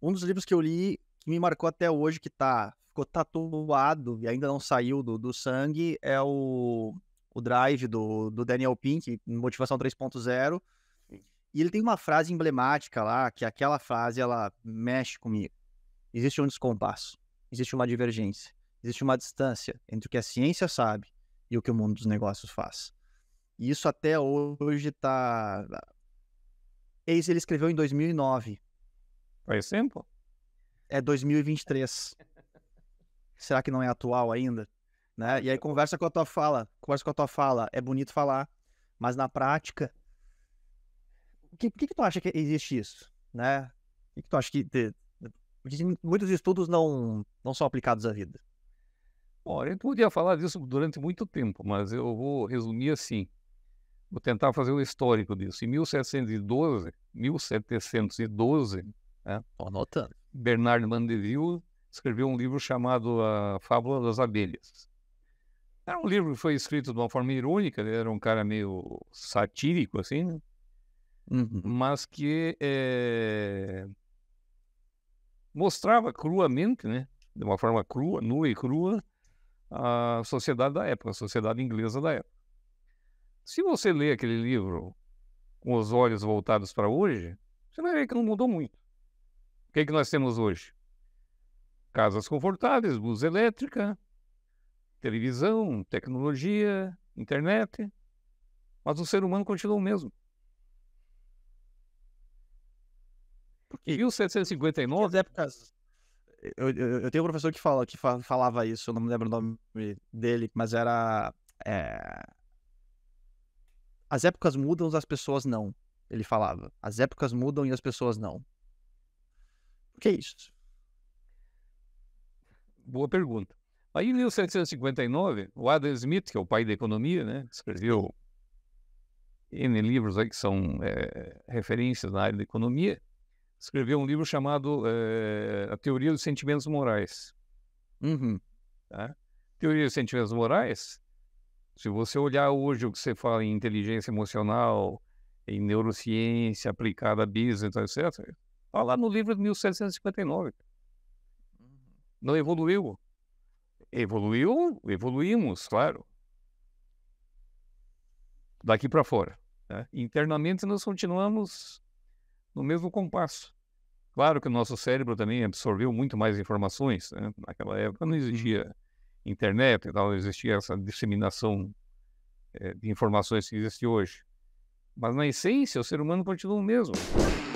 Um dos livros que eu li, que me marcou até hoje, que tá, ficou tatuado e ainda não saiu do, do sangue, é o, o Drive, do, do Daniel Pink, Motivação 3.0. E ele tem uma frase emblemática lá, que aquela frase, ela mexe comigo. Existe um descompasso, existe uma divergência, existe uma distância entre o que a ciência sabe e o que o mundo dos negócios faz. E isso até hoje está tá. ele escreveu em 2009. Faz tempo? É 2023. É Será que não é atual ainda? Né? E aí conversa com a tua fala. Conversa com a tua fala. É bonito falar, mas na prática, por que, que, que, tu acha que existe isso? Né? O que, tu acha que muitos estudos não não são aplicados à vida? Bom, eu podia falar disso durante muito tempo, mas eu vou resumir assim. Vou tentar fazer o um histórico disso. Em 1712, 1712, Estou é, anotando. Bernard Mandeville escreveu um livro chamado A Fábula das Abelhas. Era é um livro que foi escrito de uma forma irônica, ele era um cara meio satírico, assim, né? Uhum. mas que é... mostrava cruamente, né? de uma forma crua, nua e crua, a sociedade da época, a sociedade inglesa da época. Se você lê aquele livro com os olhos voltados para hoje, você vai ver que não mudou muito. O que, é que nós temos hoje? Casas confortáveis, luz elétrica, televisão, tecnologia, internet. Mas o ser humano continua o mesmo. Porque 1759. Épocas, eu, eu, eu, tenho um professor que, fala, que falava isso, eu não me lembro o nome dele, mas era. É... As épocas mudam, as pessoas não. Ele falava. As épocas mudam e as pessoas não. O que é isso? Boa pergunta. Aí, em 1759, o Adam Smith, que é o pai da economia, né, escreveu N livros aí que são é, referências na área da economia, escreveu um livro chamado é, A Teoria dos Sentimentos Morais. Uhum. Tá? Teoria dos Sentimentos Morais, se você olhar hoje o que você fala em inteligência emocional, em neurociência aplicada a business, etc., Está lá no livro de 1759. Uhum. Não evoluiu. Evoluiu, evoluímos, claro. Daqui para fora. Né? Internamente nós continuamos no mesmo compasso. Claro que o nosso cérebro também absorveu muito mais informações. Né? Naquela época não existia uhum. internet, não existia essa disseminação é, de informações que existe hoje. Mas na essência, o ser humano continua o mesmo.